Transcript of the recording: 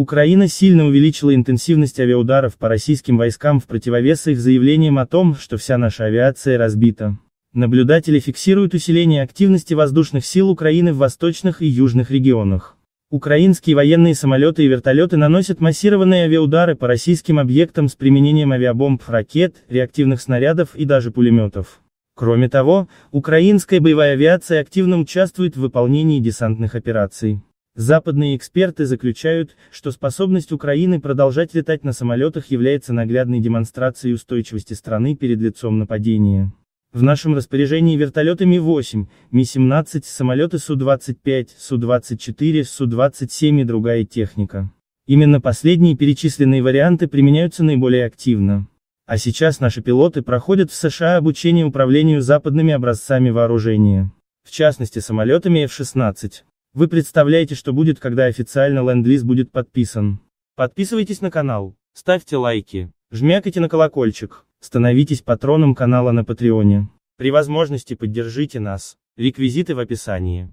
Украина сильно увеличила интенсивность авиаударов по российским войскам в противовес их заявлениям о том, что вся наша авиация разбита. Наблюдатели фиксируют усиление активности воздушных сил Украины в восточных и южных регионах. Украинские военные самолеты и вертолеты наносят массированные авиаудары по российским объектам с применением авиабомб, ракет, реактивных снарядов и даже пулеметов. Кроме того, украинская боевая авиация активно участвует в выполнении десантных операций. Западные эксперты заключают, что способность Украины продолжать летать на самолетах является наглядной демонстрацией устойчивости страны перед лицом нападения. В нашем распоряжении вертолеты Ми-8, Ми-17, самолеты Су-25, Су-24, Су-27 и другая техника. Именно последние перечисленные варианты применяются наиболее активно. А сейчас наши пилоты проходят в США обучение управлению западными образцами вооружения. В частности самолетами F-16. Вы представляете, что будет, когда официально ленд-лиз будет подписан. Подписывайтесь на канал, ставьте лайки, жмякайте на колокольчик, становитесь патроном канала на Патреоне. При возможности поддержите нас, реквизиты в описании.